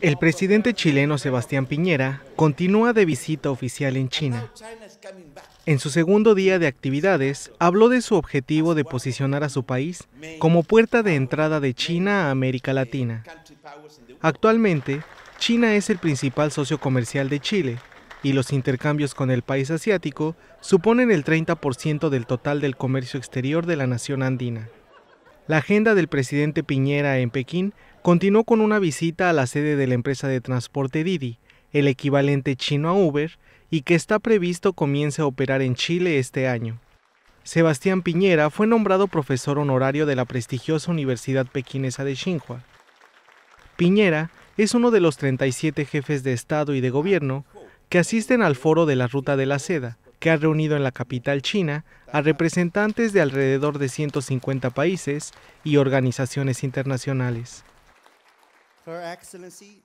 El presidente chileno Sebastián Piñera continúa de visita oficial en China. En su segundo día de actividades, habló de su objetivo de posicionar a su país como puerta de entrada de China a América Latina. Actualmente, China es el principal socio comercial de Chile y los intercambios con el país asiático suponen el 30% del total del comercio exterior de la nación andina. La agenda del presidente Piñera en Pekín continuó con una visita a la sede de la empresa de transporte Didi, el equivalente chino a Uber, y que está previsto comience a operar en Chile este año. Sebastián Piñera fue nombrado profesor honorario de la prestigiosa Universidad pekinesa de Xinhua. Piñera es uno de los 37 jefes de Estado y de Gobierno que asisten al foro de la Ruta de la Seda, que ha reunido en la capital china a representantes de alrededor de 150 países y organizaciones internacionales. Her Excellency.